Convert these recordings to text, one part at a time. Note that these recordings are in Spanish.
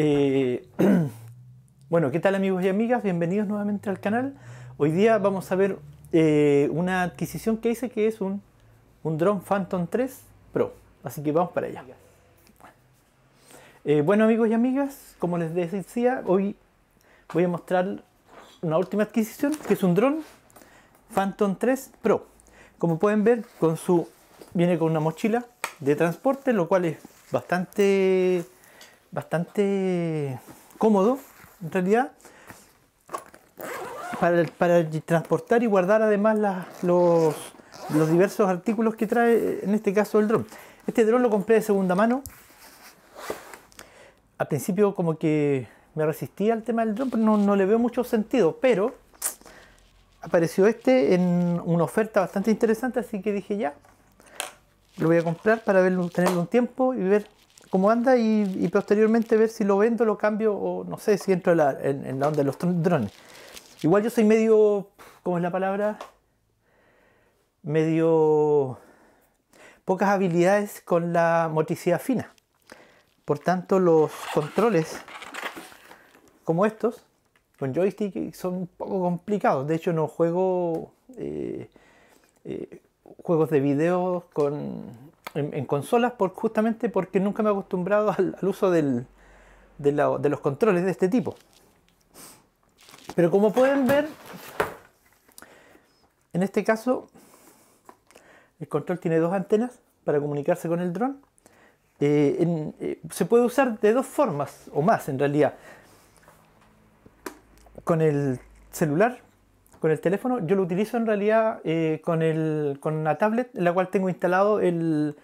Eh, bueno, ¿qué tal amigos y amigas? Bienvenidos nuevamente al canal. Hoy día vamos a ver eh, una adquisición que hice que es un, un Drone Phantom 3 Pro. Así que vamos para allá. Eh, bueno amigos y amigas, como les decía, hoy voy a mostrar una última adquisición que es un Drone Phantom 3 Pro. Como pueden ver, con su viene con una mochila de transporte, lo cual es bastante bastante cómodo, en realidad, para, transportar y guardar además los, diversos artículos que trae, en este caso, el dron. Este dron lo compré de segunda mano. Al principio como que me resistía al tema del dron, no, no le veo mucho sentido, pero apareció este en una oferta bastante interesante, así que dije ya, lo voy a comprar para verlo, tenerlo un tiempo y ver cómo anda y, posteriormente ver si lo vendo, lo cambio o no sé si entro en la, en, onda de los drones. Igual yo soy medio, ¿cómo es la palabra? Medio pocas habilidades con la motricidad fina. Por tanto, los controles como estos, con joystick, son un poco complicados. De hecho, no juego eh, eh, juegos de video con en, consolas por, justamente porque nunca me he acostumbrado al, uso del, de, los controles de este tipo. Pero como pueden ver, en este caso, el control tiene dos antenas para comunicarse con el dron. Eh, eh, se puede usar de dos formas o más en realidad. Con el celular con el teléfono, yo lo utilizo en realidad eh, con, el, con una tablet en la cual tengo instalado el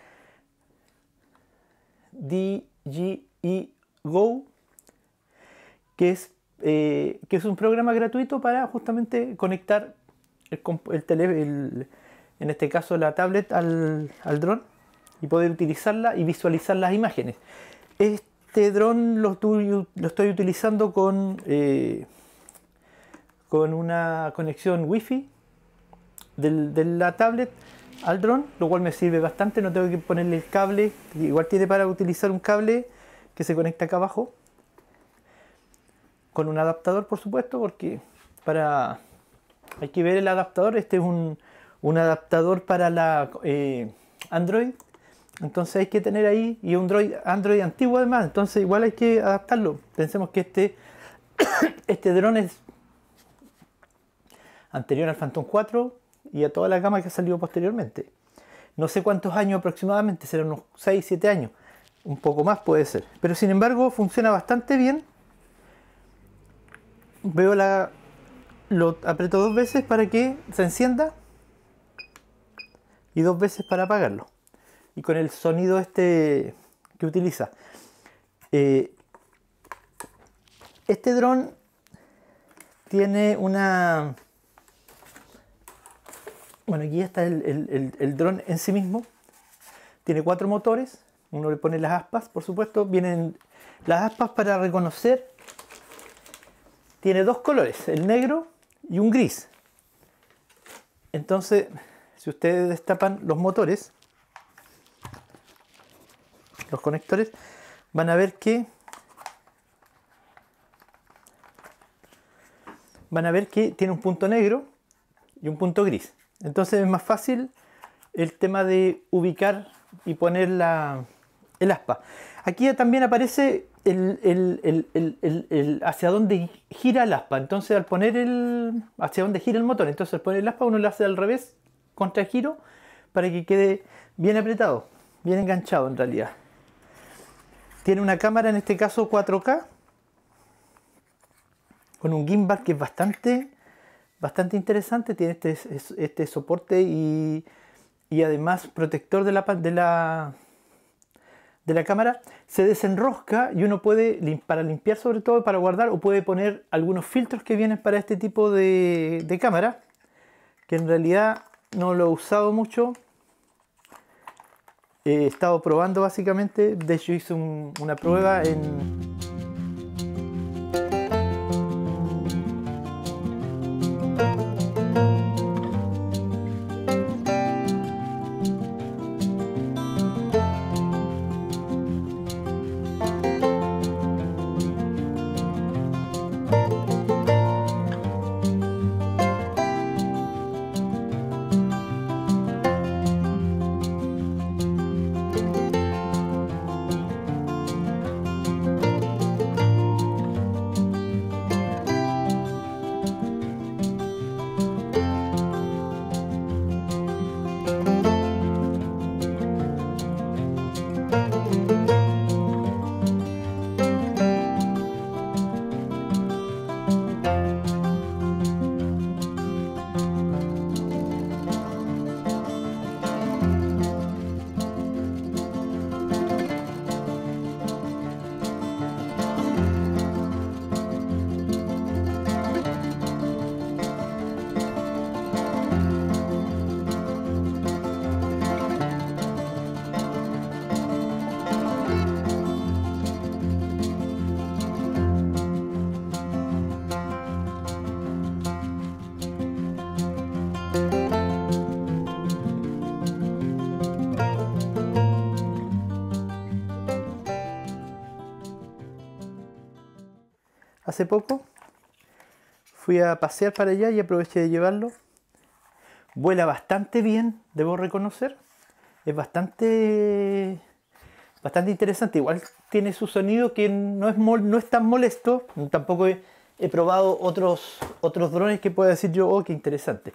DGE Go, que es, eh, que es un programa gratuito para justamente conectar el, el, tele, en este caso la tablet al, al dron y poder utilizarla y visualizar las imágenes. Este dron lo, lo, estoy utilizando con... Eh, con una conexión wifi del, de la tablet al dron, lo cual me sirve bastante, no tengo que ponerle el cable, igual tiene para utilizar un cable que se conecta acá abajo, con un adaptador por supuesto, porque para hay que ver el adaptador, este es un, un adaptador para la eh, Android, entonces hay que tener ahí, y un Android, Android antiguo además, entonces igual hay que adaptarlo, pensemos que este, este dron es anterior al Phantom 4 y a toda la gama que ha salido posteriormente. No sé cuántos años aproximadamente, serán unos 6, 7 años, un poco más puede ser. Pero sin embargo funciona bastante bien. Veo la... lo aprieto dos veces para que se encienda y dos veces para apagarlo. Y con el sonido este que utiliza. Eh, este dron tiene una bueno, aquí está el, el, dron en sí mismo. Tiene cuatro motores. Uno le pone las aspas, por supuesto. Vienen las aspas para reconocer. Tiene dos colores, el negro y un gris. Entonces, si ustedes destapan los motores, los conectores, van a ver que van a ver que tiene un punto negro y un punto gris. Entonces es más fácil el tema de ubicar y poner la, el aspa. Aquí también aparece el, el, el, el, hacia dónde gira el aspa. Entonces al poner el... hacia dónde gira el motor. Entonces al poner el aspa uno lo hace al revés, contra giro, para que quede bien apretado, bien enganchado en realidad. Tiene una cámara, en este caso 4K, con un gimbal que es bastante bastante interesante, tiene este, este soporte y, además protector de la, de la, de la cámara, se desenrosca y uno puede, para limpiar sobre todo, para guardar, o puede poner algunos filtros que vienen para este tipo de, cámara, que en realidad no lo he usado mucho. He estado probando básicamente, de hecho hice una prueba en, hace poco fui a pasear para allá y aproveché de llevarlo. Vuela bastante bien, debo reconocer. Es bastante, bastante interesante. Igual tiene su sonido que no es, no es tan molesto. Tampoco he, probado otros, otros drones que pueda decir yo, oh, qué interesante.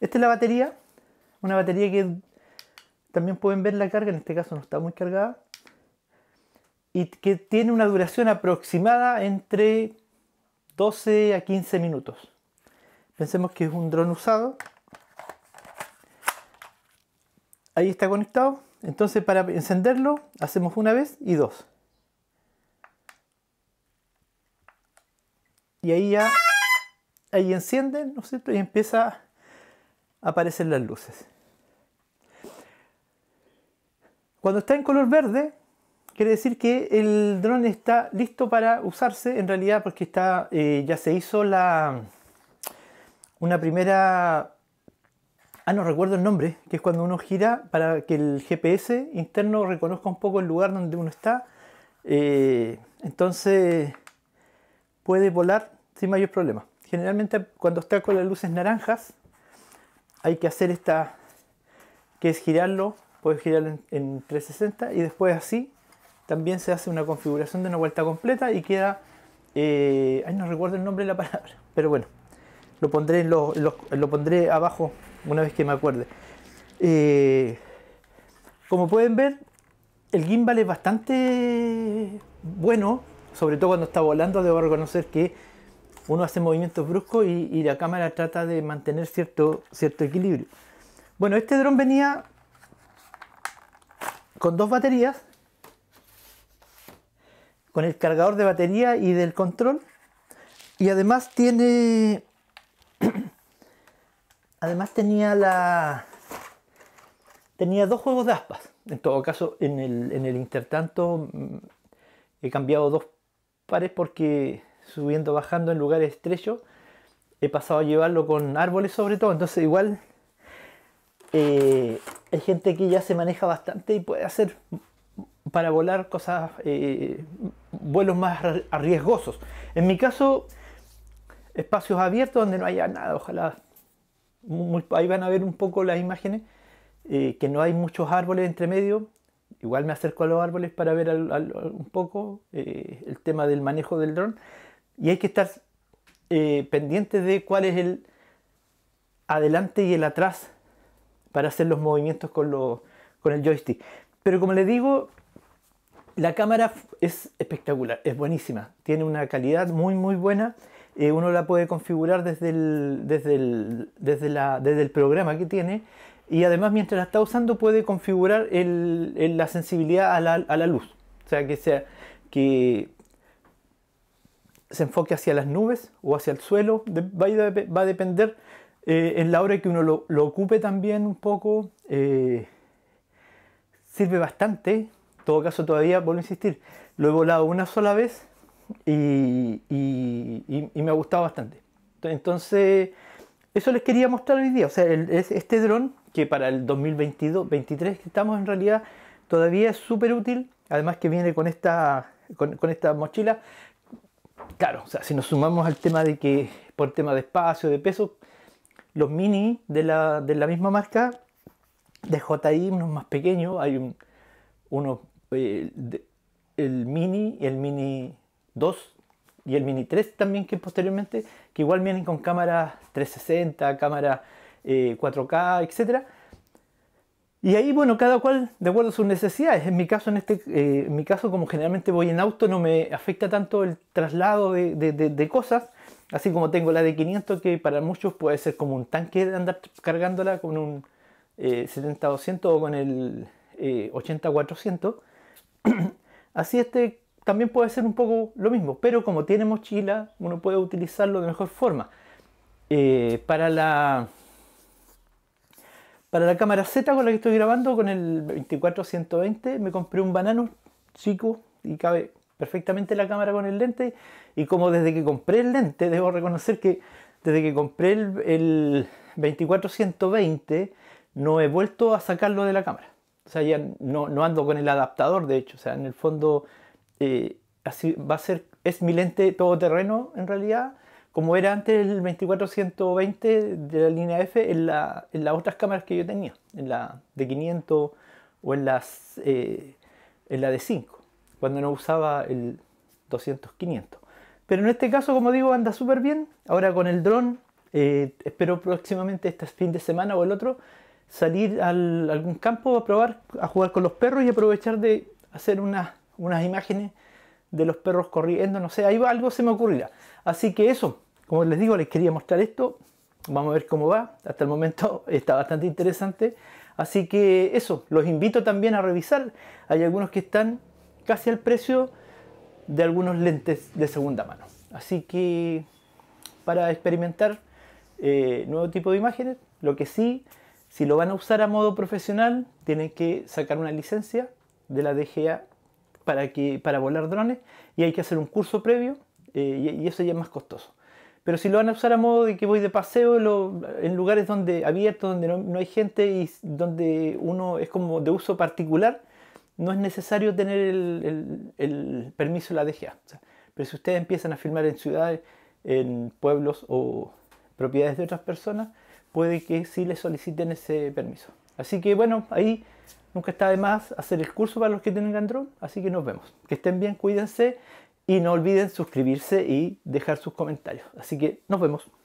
Esta es la batería. Una batería que también pueden ver la carga, en este caso no está muy cargada. Y que tiene una duración aproximada entre 12 a 15 minutos. Pensemos que es un dron usado. Ahí está conectado. Entonces para encenderlo hacemos una vez y dos. Y ahí ya, ahí encienden, ¿no es cierto? Y empieza a aparecer las luces. Cuando está en color verde, quiere decir que el dron está listo para usarse en realidad porque está, eh, ya se hizo la una primera... Ah, no recuerdo el nombre, que es cuando uno gira para que el GPS interno reconozca un poco el lugar donde uno está. Eh, entonces puede volar sin mayor problema. Generalmente cuando está con las luces naranjas hay que hacer esta, que es girarlo, puedes girarlo en 360 y después así también se hace una configuración de una vuelta completa y queda, eh, ahí no recuerdo el nombre de la palabra, pero bueno, lo pondré, lo pondré abajo una vez que me acuerde. Eh, como pueden ver, el gimbal es bastante bueno, sobre todo cuando está volando, debo reconocer que uno hace movimientos bruscos y, y, la cámara trata de mantener cierto, cierto equilibrio. Bueno, este dron venía con dos baterías con el cargador de batería y del control. Y además tiene... además tenía la... Tenía dos juegos de aspas. En todo caso, en el, en el intertanto mm, he cambiado dos pares porque subiendo, bajando en lugares estrechos he pasado a llevarlo con árboles sobre todo. Entonces igual eh, hay gente que ya se maneja bastante y puede hacer para volar cosas, eh, vuelos más arriesgosos. En mi caso, espacios abiertos donde no haya nada, ojalá. ahí van a ver un poco las imágenes, eh, que no hay muchos árboles entre medio. Igual me acerco a los árboles para ver un poco eh, el tema del manejo del dron. Y hay que estar pendiente de cuál es el adelante y el atrás para hacer los movimientos con, con el joystick. Pero como le digo, la cámara es espectacular, es buenísima, tiene una calidad muy muy buena. Eh, uno la puede configurar desde el, desde, el, programa que tiene y además mientras la está usando puede configurar la sensibilidad a la, luz. O sea que, sea que se enfoque hacia las nubes o hacia el suelo, va, a depender eh, en la hora que uno lo, ocupe también un poco. Eh, sirve bastante todo caso, todavía, vuelvo a insistir, lo he volado una sola vez y, me ha gustado bastante. Entonces, eso les quería mostrar hoy día. O sea, el, este dron, que para el 2022, 23 que estamos en realidad, todavía es súper útil. Además que viene con esta, con, esta mochila. Claro, o sea, si nos sumamos al tema de que por tema de espacio, de peso, los mini de la, misma marca, de JI, unos más pequeños, hay un, unos el, el Mini, el Mini 2 y el Mini 3 también que posteriormente, que igual vienen con cámara 360, cámara 4K, eh, etc. Y ahí, bueno, cada cual de acuerdo a sus necesidades. En mi caso, en este, eh, mi caso como generalmente voy en auto, no me afecta tanto el traslado de, cosas, así como tengo la de 500, que para muchos puede ser como un tanque de andar cargándola con un 70-200 eh, o con el 80-400. Así este también puede ser un poco lo mismo, pero como tiene mochila, uno puede utilizarlo de mejor forma. Eh, para, la, para la cámara Z con la que estoy grabando, con el 24-120, me compré un banano chico y cabe perfectamente la cámara con el lente. Y como desde que compré el lente, debo reconocer que desde que compré el, el 24 no he vuelto a sacarlo de la cámara. O sea, ya no, ando con el adaptador, de hecho. O sea, en el fondo eh, así va a ser, es mi lente todoterreno en realidad. Como era antes el 2420 de la línea F en, la, las otras cámaras que yo tenía, en la de 500 o en, las, eh, en la de 5, cuando no usaba el 200-500. Pero en este caso, como digo, anda súper bien. Ahora con el dron, eh, espero próximamente este fin de semana o el otro salir a algún campo a probar, a jugar con los perros y aprovechar de hacer unas, unas imágenes de los perros corriendo, no sé, ahí algo se me ocurrirá. Así que eso, como les digo, les quería mostrar esto, vamos a ver cómo va, hasta el momento está bastante interesante, así que eso, los invito también a revisar, hay algunos que están casi al precio de algunos lentes de segunda mano, así que para experimentar eh, nuevo tipo de imágenes, lo que sí si lo van a usar a modo profesional, tienen que sacar una licencia de la DGA para, que, para volar drones y hay que hacer un curso previo eh, y, eso ya es más costoso. Pero si lo van a usar a modo de que voy de paseo en lugares donde abiertos, donde no, hay gente y donde uno es como de uso particular, no es necesario tener el, permiso de la DGA. pero si ustedes empiezan a filmar en ciudades, en pueblos o propiedades de otras personas, puede que sí le soliciten ese permiso. Así que bueno, ahí nunca está de más hacer el curso para los que tengan drone. Así que nos vemos. Que estén bien, cuídense y no olviden suscribirse y dejar sus comentarios. Así que nos vemos.